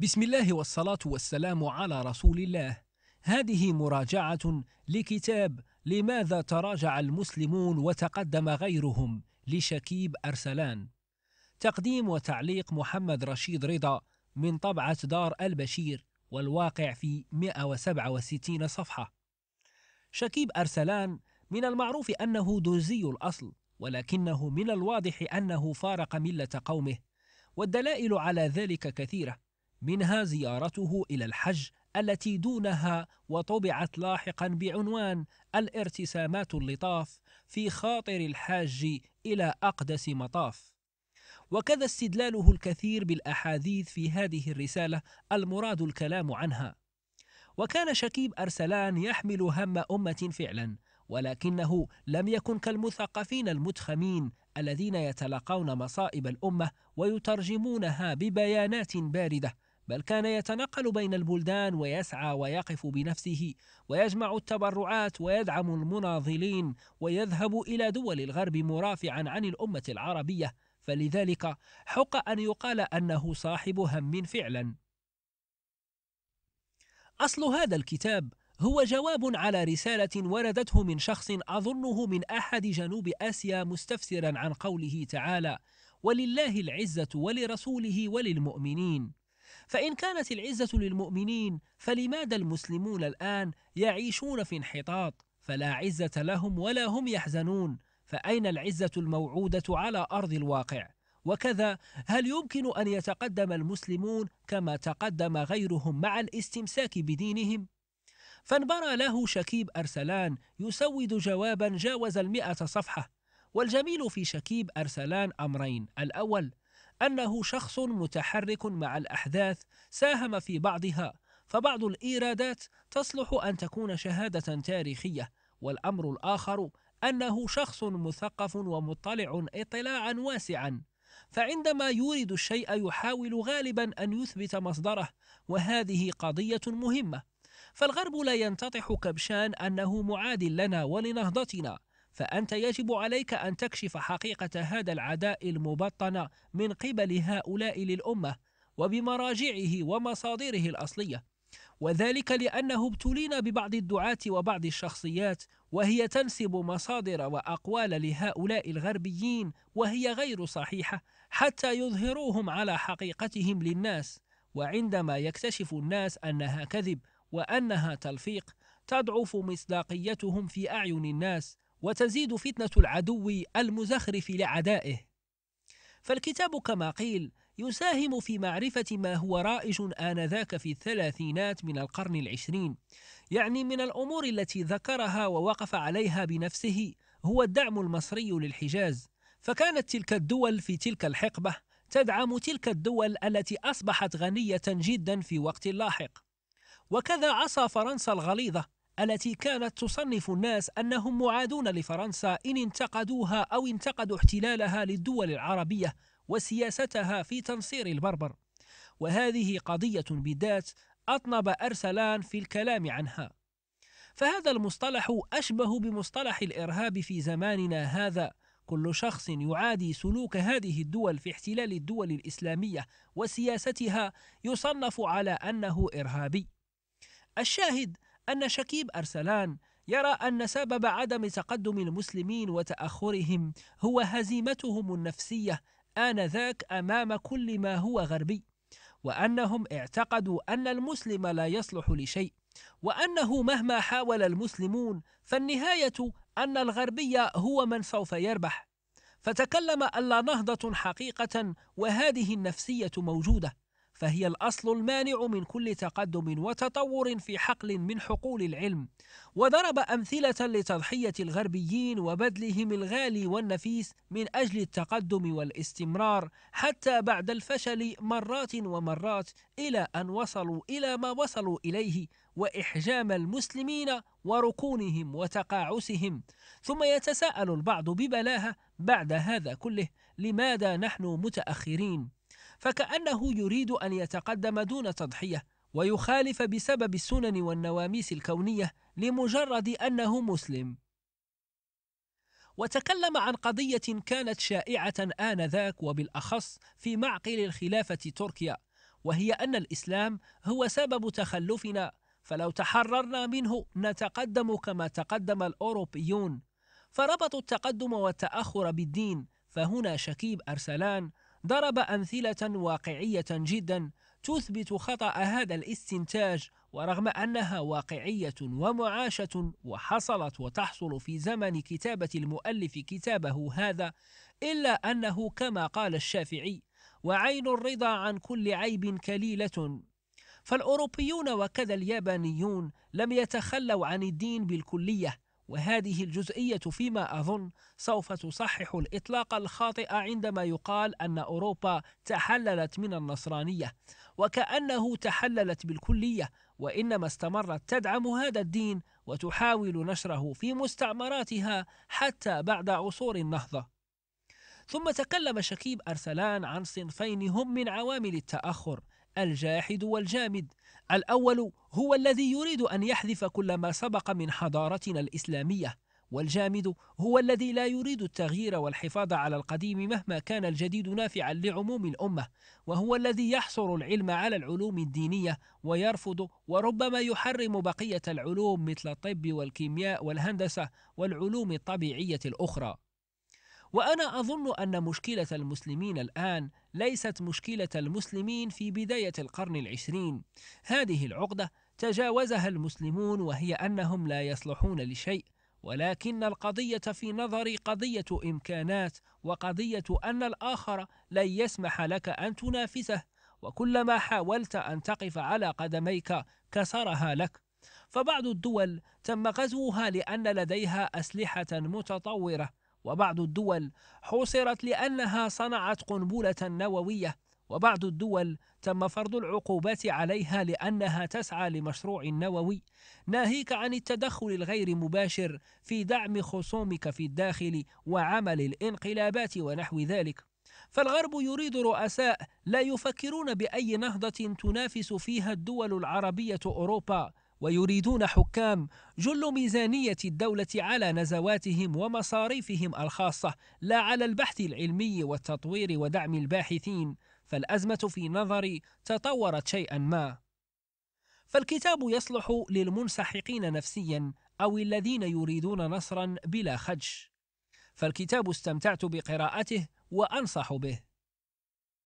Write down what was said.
بسم الله والصلاة والسلام على رسول الله هذه مراجعة لكتاب لماذا تراجع المسلمون وتقدم غيرهم لشكيب أرسلان تقديم وتعليق محمد رشيد رضا من طبعة دار البشير والواقع في 167 صفحة شكيب أرسلان من المعروف أنه درزي الأصل ولكنه من الواضح أنه فارق ملة قومه والدلائل على ذلك كثيرة منها زيارته إلى الحج التي دونها وطبعت لاحقا بعنوان الارتسامات اللطاف في خاطر الحاج إلى أقدس مطاف وكذا استدلاله الكثير بالأحاديث في هذه الرسالة المراد الكلام عنها وكان شكيب أرسلان يحمل هم أمة فعلا ولكنه لم يكن كالمثقفين المتخمين الذين يتلقون مصائب الأمة ويترجمونها ببيانات باردة بل كان يتنقل بين البلدان ويسعى ويقف بنفسه ويجمع التبرعات ويدعم المناضلين ويذهب الى دول الغرب مرافعا عن الامه العربيه فلذلك حق ان يقال انه صاحب هم فعلا اصل هذا الكتاب هو جواب على رسالة وردته من شخص أظنه من أحد جنوب آسيا مستفسرا عن قوله تعالى: ولله العزة ولرسوله وللمؤمنين، فإن كانت العزة للمؤمنين فلماذا المسلمون الآن يعيشون في انحطاط فلا عزة لهم ولا هم يحزنون فأين العزة الموعودة على أرض الواقع؟ وكذا هل يمكن أن يتقدم المسلمون كما تقدم غيرهم مع الاستمساك بدينهم؟ فانبرى له شكيب أرسلان يسود جوابا جاوز المئة صفحة والجميل في شكيب أرسلان أمرين الأول أنه شخص متحرك مع الأحداث ساهم في بعضها فبعض الإيرادات تصلح أن تكون شهادة تاريخية والأمر الآخر أنه شخص مثقف ومطلع اطلاعا واسعا فعندما يورد الشيء يحاول غالبا أن يثبت مصدره وهذه قضية مهمة فالغرب لا ينتطح كبشان أنه معاد لنا ولنهضتنا فأنت يجب عليك أن تكشف حقيقة هذا العداء المبطن من قبل هؤلاء للأمة وبمراجعه ومصادره الأصلية وذلك لأنه ابتلينا ببعض الدعاة وبعض الشخصيات وهي تنسب مصادر وأقوال لهؤلاء الغربيين وهي غير صحيحة حتى يظهروهم على حقيقتهم للناس وعندما يكتشف الناس أنها كذب وأنها تلفيق تضعف مصداقيتهم في أعين الناس وتزيد فتنة العدو المزخرف لعدائه فالكتاب كما قيل يساهم في معرفة ما هو رائج آنذاك في الثلاثينات من القرن العشرين يعني من الأمور التي ذكرها ووقف عليها بنفسه هو الدعم المصري للحجاز فكانت تلك الدول في تلك الحقبة تدعم تلك الدول التي أصبحت غنية جدا في وقت لاحق وكذا عصى فرنسا الغليظة التي كانت تصنف الناس أنهم معادون لفرنسا إن انتقدوها أو انتقدوا احتلالها للدول العربية وسياستها في تنصير البربر وهذه قضية بالذات أطنب أرسلان في الكلام عنها فهذا المصطلح أشبه بمصطلح الإرهاب في زماننا هذا كل شخص يعادي سلوك هذه الدول في احتلال الدول الإسلامية وسياستها يصنف على أنه إرهابي الشاهد أن شكيب أرسلان يرى أن سبب عدم تقدم المسلمين وتأخرهم هو هزيمتهم النفسية آنذاك أمام كل ما هو غربي، وأنهم اعتقدوا أن المسلم لا يصلح لشيء، وأنه مهما حاول المسلمون فالنهاية أن الغربي هو من سوف يربح، فتكلم ألا نهضة حقيقة وهذه النفسية موجودة. فهي الأصل المانع من كل تقدم وتطور في حقل من حقول العلم وضرب أمثلة لتضحية الغربيين وبذلهم الغالي والنفيس من أجل التقدم والاستمرار حتى بعد الفشل مرات ومرات إلى أن وصلوا إلى ما وصلوا إليه واحجام المسلمين وركونهم وتقاعسهم ثم يتساءل البعض ببلاهه بعد هذا كله لماذا نحن متاخرين فكأنه يريد أن يتقدم دون تضحية ويخالف بسبب السنن والنواميس الكونية لمجرد أنه مسلم وتكلم عن قضية كانت شائعة آنذاك وبالأخص في معقل الخلافة تركيا وهي أن الإسلام هو سبب تخلفنا فلو تحررنا منه نتقدم كما تقدم الأوروبيون فربطوا التقدم والتأخر بالدين فهنا شكيب أرسلان ضرب أمثلة واقعية جدا تثبت خطأ هذا الاستنتاج ورغم أنها واقعية ومعاشة وحصلت وتحصل في زمن كتابة المؤلف كتابه هذا إلا أنه كما قال الشافعي وعين الرضا عن كل عيب كليلة فالأوروبيون وكذا اليابانيون لم يتخلوا عن الدين بالكلية وهذه الجزئية فيما أظن سوف تصحح الإطلاق الخاطئ عندما يقال أن أوروبا تحللت من النصرانية وكأنه تحللت بالكلية وإنما استمرت تدعم هذا الدين وتحاول نشره في مستعمراتها حتى بعد عصور النهضة ثم تكلم شكيب أرسلان عن صنفين هم من عوامل التأخر الجاحد والجامد الاول هو الذي يريد ان يحذف كل ما سبق من حضارتنا الاسلاميه والجامد هو الذي لا يريد التغيير والحفاظ على القديم مهما كان الجديد نافعا لعموم الامه وهو الذي يحصر العلم على العلوم الدينيه ويرفض وربما يحرم بقيه العلوم مثل الطب والكيمياء والهندسه والعلوم الطبيعيه الاخرى وانا اظن ان مشكله المسلمين الان ليست مشكله المسلمين في بدايه القرن العشرين هذه العقده تجاوزها المسلمون وهي انهم لا يصلحون لشيء ولكن القضية في نظري قضية إمكانات وقضية أن الآخر لن يسمح لك أن تنافسه وكلما حاولت أن تقف على قدميك كسرها لك فبعض الدول تم غزوها لأن لديها أسلحة متطورة وبعض الدول حوصرت لأنها صنعت قنبلة نووية وبعض الدول تم فرض العقوبات عليها لأنها تسعى لمشروع نووي ناهيك عن التدخل الغير مباشر في دعم خصومك في الداخل وعمل الانقلابات ونحو ذلك فالغرب يريد رؤساء لا يفكرون بأي نهضة تنافس فيها الدول العربية أوروبا ويريدون حكام جل ميزانية الدولة على نزواتهم ومصاريفهم الخاصة لا على البحث العلمي والتطوير ودعم الباحثين فالأزمة في نظري تطورت شيئا ما فالكتاب يصلح للمنسحقين نفسيا أو الذين يريدون نصرا بلا خدش فالكتاب استمتعت بقراءته وأنصح به